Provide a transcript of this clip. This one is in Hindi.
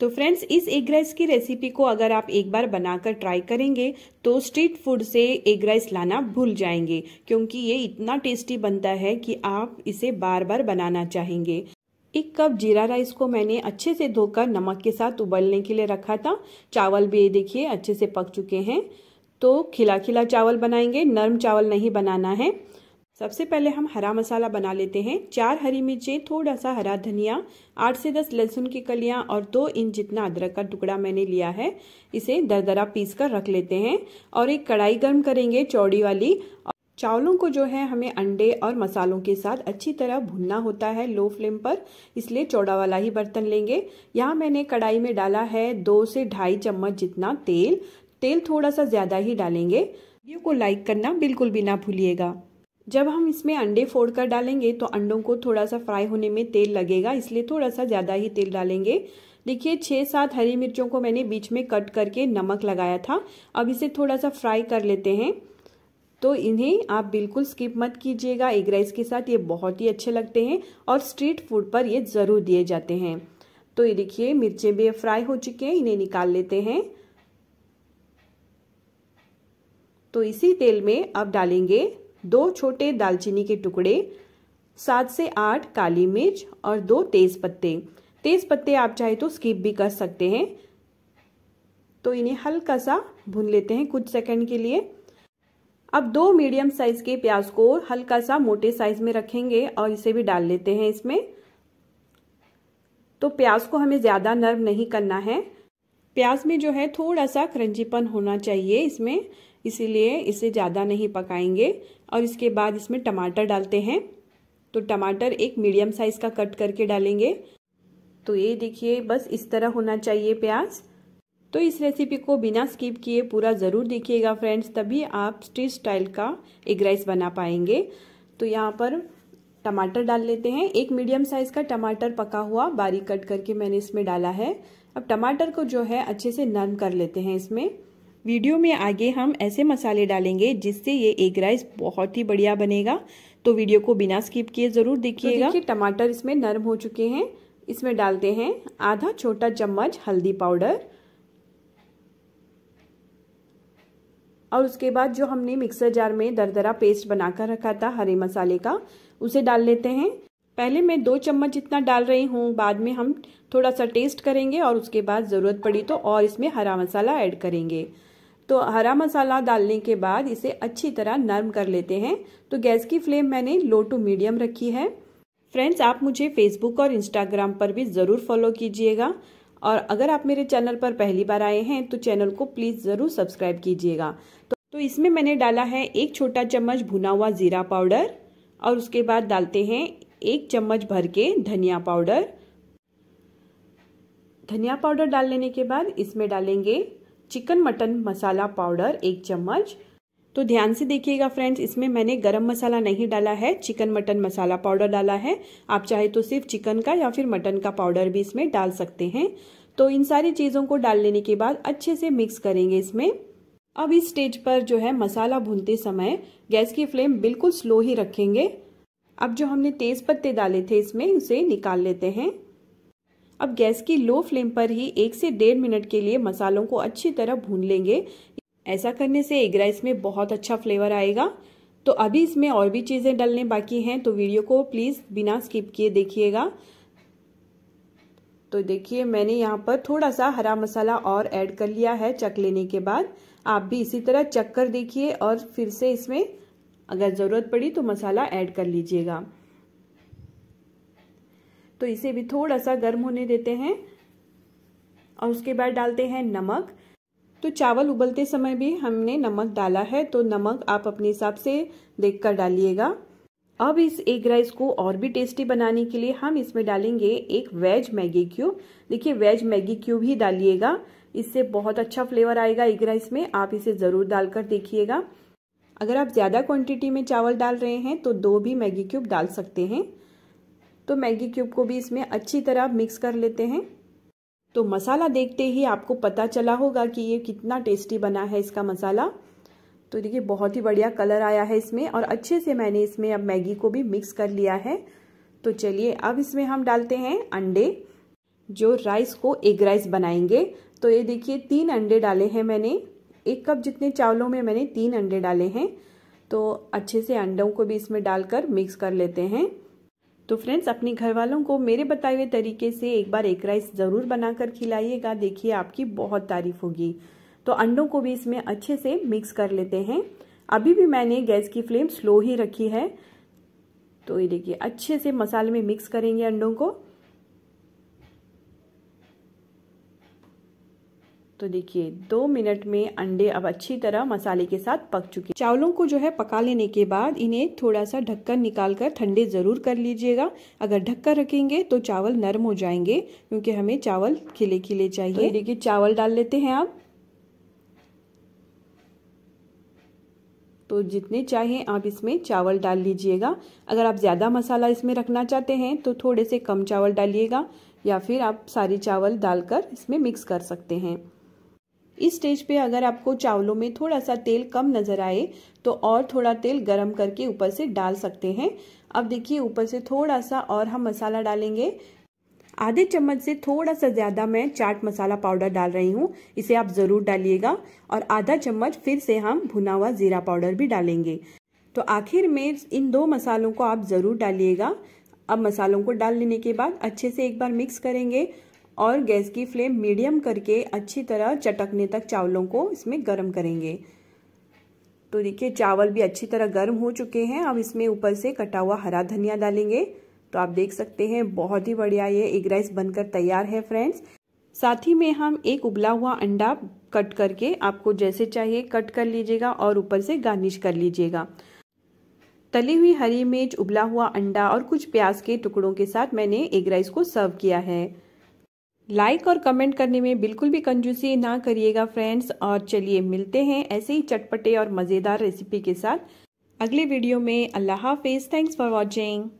तो फ्रेंड्स इस एग राइस की रेसिपी को अगर आप एक बार बनाकर ट्राई करेंगे तो स्ट्रीट फूड से एग राइस लाना भूल जाएंगे क्योंकि ये इतना टेस्टी बनता है कि आप इसे बार बार बनाना चाहेंगे एक कप जीरा राइस को मैंने अच्छे से धोकर नमक के साथ उबलने के लिए रखा था चावल भी ये देखिए अच्छे से पक चुके हैं तो खिला खिला चावल बनाएंगे नर्म चावल नहीं बनाना है सबसे पहले हम हरा मसाला बना लेते हैं चार हरी मिर्चें थोड़ा सा हरा धनिया आठ से दस लहसुन की कलियां और दो इंच जितना अदरक का टुकड़ा मैंने लिया है इसे दरदरा पीस कर रख लेते हैं और एक कढ़ाई गर्म करेंगे चौड़ी वाली चावलों को जो है हमें अंडे और मसालों के साथ अच्छी तरह भुनना होता है लो फ्लेम पर इसलिए चौड़ा वाला ही बर्तन लेंगे यहाँ मैंने कढ़ाई में डाला है दो से ढाई चम्मच जितना तेल तेल थोड़ा सा ज़्यादा ही डालेंगे वीडियो को लाइक करना बिल्कुल भी ना भूलिएगा जब हम इसमें अंडे फोड़ कर डालेंगे तो अंडों को थोड़ा सा फ्राई होने में तेल लगेगा इसलिए थोड़ा सा ज़्यादा ही तेल डालेंगे देखिए छः सात हरी मिर्चों को मैंने बीच में कट करके नमक लगाया था अब इसे थोड़ा सा फ्राई कर लेते हैं तो इन्हें आप बिल्कुल स्किप मत कीजिएगा एग राइस के साथ ये बहुत ही अच्छे लगते हैं और स्ट्रीट फूड पर ये ज़रूर दिए जाते हैं तो ये देखिए मिर्चें भी फ्राई हो चुके हैं इन्हें निकाल लेते हैं तो इसी तेल में अब डालेंगे दो छोटे दालचीनी के टुकड़े सात से आठ काली मिर्च और दो तेज पत्ते तेज पत्ते आप चाहे तो स्किप भी कर सकते हैं तो इन्हें हल्का सा भून लेते हैं कुछ सेकंड के लिए अब दो मीडियम साइज के प्याज को हल्का सा मोटे साइज में रखेंगे और इसे भी डाल लेते हैं इसमें तो प्याज को हमें ज़्यादा नर्म नहीं करना है प्याज में जो है थोड़ा सा क्रंजीपन होना चाहिए इसमें इसीलिए इसे ज़्यादा नहीं पकाएंगे और इसके बाद इसमें टमाटर डालते हैं तो टमाटर एक मीडियम साइज़ का कट करके डालेंगे तो ये देखिए बस इस तरह होना चाहिए प्याज तो इस रेसिपी को बिना स्किप किए पूरा ज़रूर देखिएगा फ्रेंड्स तभी आप स्ट्रीट स्टाइल का एग राइस बना पाएंगे तो यहाँ पर टमाटर डाल लेते हैं एक मीडियम साइज का टमाटर पका हुआ बारीक कट करके मैंने इसमें डाला है अब टमाटर को जो है अच्छे से नर्म कर लेते हैं इसमें वीडियो में आगे हम ऐसे मसाले डालेंगे जिससे ये एग राइस बहुत ही बढ़िया बनेगा तो वीडियो को बिना स्किप किए ज़रूर तो देखिएगा तो टमाटर इसमें नर्म हो चुके हैं इसमें डालते हैं आधा छोटा चम्मच हल्दी पाउडर और उसके बाद जो हमने मिक्सर जार में दरदरा पेस्ट बनाकर रखा था हरे मसाले का उसे डाल लेते हैं पहले मैं दो चम्मच जितना डाल रही हूँ बाद में हम थोड़ा सा टेस्ट करेंगे और उसके बाद ज़रूरत पड़ी तो और इसमें हरा मसाला ऐड करेंगे तो हरा मसाला डालने के बाद इसे अच्छी तरह नर्म कर लेते हैं तो गैस की फ्लेम मैंने लो टू मीडियम रखी है फ्रेंड्स आप मुझे फेसबुक और इंस्टाग्राम पर भी ज़रूर फॉलो कीजिएगा और अगर आप मेरे चैनल पर पहली बार आए हैं तो चैनल को प्लीज़ ज़रूर सब्सक्राइब कीजिएगा तो, तो इसमें मैंने डाला है एक छोटा चम्मच भुना हुआ ज़ीरा पाउडर और उसके बाद डालते हैं एक चम्मच भर के धनिया पाउडर धनिया पाउडर डाल लेने के बाद इसमें डालेंगे चिकन मटन मसाला पाउडर एक चम्मच तो ध्यान से देखिएगा फ्रेंड्स इसमें मैंने गरम मसाला नहीं डाला है चिकन मटन मसाला पाउडर डाला है आप चाहे तो सिर्फ चिकन का या फिर मटन का पाउडर भी इसमें डाल सकते हैं तो इन सारी चीज़ों को डाल लेने के बाद अच्छे से मिक्स करेंगे इसमें अब इस स्टेज पर जो है मसाला भूनते समय गैस की फ्लेम बिल्कुल स्लो ही रखेंगे अब जो हमने तेज़ पत्ते डाले थे इसमें उसे निकाल लेते हैं अब गैस की लो फ्लेम पर ही एक से डेढ़ मिनट के लिए मसालों को अच्छी तरह भून लेंगे ऐसा करने से एग राइस में बहुत अच्छा फ्लेवर आएगा तो अभी इसमें और भी चीज़ें डालने बाकी हैं तो वीडियो को प्लीज़ बिना स्किप किए देखिएगा तो देखिए मैंने यहाँ पर थोड़ा सा हरा मसाला और ऐड कर लिया है चक लेने के बाद आप भी इसी तरह चक कर देखिए और फिर से इसमें अगर ज़रूरत पड़ी तो मसाला ऐड कर लीजिएगा तो इसे भी थोड़ा सा गर्म होने देते हैं और उसके बाद डालते हैं नमक तो चावल उबलते समय भी हमने नमक डाला है तो नमक आप अपने हिसाब से देखकर डालिएगा अब इस एग राइस को और भी टेस्टी बनाने के लिए हम इसमें डालेंगे एक वेज मैगी क्यूब देखिए वेज मैगी क्यूब ही डालिएगा इससे बहुत अच्छा फ्लेवर आएगा एग राइस में आप इसे ज़रूर डालकर देखिएगा अगर आप ज़्यादा क्वांटिटी में चावल डाल रहे हैं तो दो भी मैगी क्यूब डाल सकते हैं तो मैगी क्यूब को भी इसमें अच्छी तरह मिक्स कर लेते हैं तो मसाला देखते ही आपको पता चला होगा कि ये कितना टेस्टी बना है इसका मसाला तो देखिए बहुत ही बढ़िया कलर आया है इसमें और अच्छे से मैंने इसमें अब मैगी को भी मिक्स कर लिया है तो चलिए अब इसमें हम डालते हैं अंडे जो राइस को एग राइस बनाएंगे तो ये देखिए तीन अंडे डाले हैं मैंने एक कप जितने चावलों में मैंने तीन अंडे डाले हैं तो अच्छे से अंडों को भी इसमें डालकर मिक्स कर लेते हैं तो फ्रेंड्स अपने घर वालों को मेरे बताए हुए तरीके से एक बार एक राइस ज़रूर बनाकर खिलाइएगा देखिए आपकी बहुत तारीफ होगी तो अंडों को भी इसमें अच्छे से मिक्स कर लेते हैं अभी भी मैंने गैस की फ्लेम स्लो ही रखी है तो ये देखिए अच्छे से मसाले में मिक्स करेंगे अंडों को तो देखिए दो मिनट में अंडे अब अच्छी तरह मसाले के साथ पक चुके चावलों को जो है पका लेने के बाद इन्हें थोड़ा सा ढक्कन निकाल कर ठंडे ज़रूर कर लीजिएगा अगर ढक्कन रखेंगे तो चावल नरम हो जाएंगे क्योंकि हमें चावल खिले खिले चाहिए तो देखिए चावल डाल लेते हैं आप तो जितने चाहें आप इसमें चावल डाल लीजिएगा अगर आप ज़्यादा मसाला इसमें रखना चाहते हैं तो थोड़े से कम चावल डालिएगा या फिर आप सारे चावल डालकर इसमें मिक्स कर सकते हैं इस स्टेज पे अगर आपको चावलों में थोड़ा सा तेल कम नज़र आए तो और थोड़ा तेल गरम करके ऊपर से डाल सकते हैं अब देखिए ऊपर से थोड़ा सा और हम मसाला डालेंगे आधे चम्मच से थोड़ा सा ज़्यादा मैं चाट मसाला पाउडर डाल रही हूँ इसे आप ज़रूर डालिएगा और आधा चम्मच फिर से हम भुना हुआ ज़ीरा पाउडर भी डालेंगे तो आखिर में इन दो मसालों को आप ज़रूर डालिएगा अब मसालों को डाल लेने के बाद अच्छे से एक बार मिक्स करेंगे और गैस की फ्लेम मीडियम करके अच्छी तरह चटकने तक चावलों को इसमें गर्म करेंगे तो देखिए चावल भी अच्छी तरह गर्म हो चुके हैं अब इसमें ऊपर से कटा हुआ हरा धनिया डालेंगे तो आप देख सकते हैं बहुत ही बढ़िया ये एग राइस बनकर तैयार है फ्रेंड्स साथ ही में हम एक उबला हुआ अंडा कट करके आपको जैसे चाहिए कट कर लीजिएगा और ऊपर से गार्निश कर लीजिएगा तली हुई हरी मिर्च उबला हुआ अंडा और कुछ प्याज के टुकड़ों के साथ मैंने एग राइस को सर्व किया है लाइक और कमेंट करने में बिल्कुल भी कंजूसी ना करिएगा फ्रेंड्स और चलिए मिलते हैं ऐसे ही चटपटे और मज़ेदार रेसिपी के साथ अगले वीडियो में अल्लाह हाफिज़ थैंक्स फॉर वॉचिंग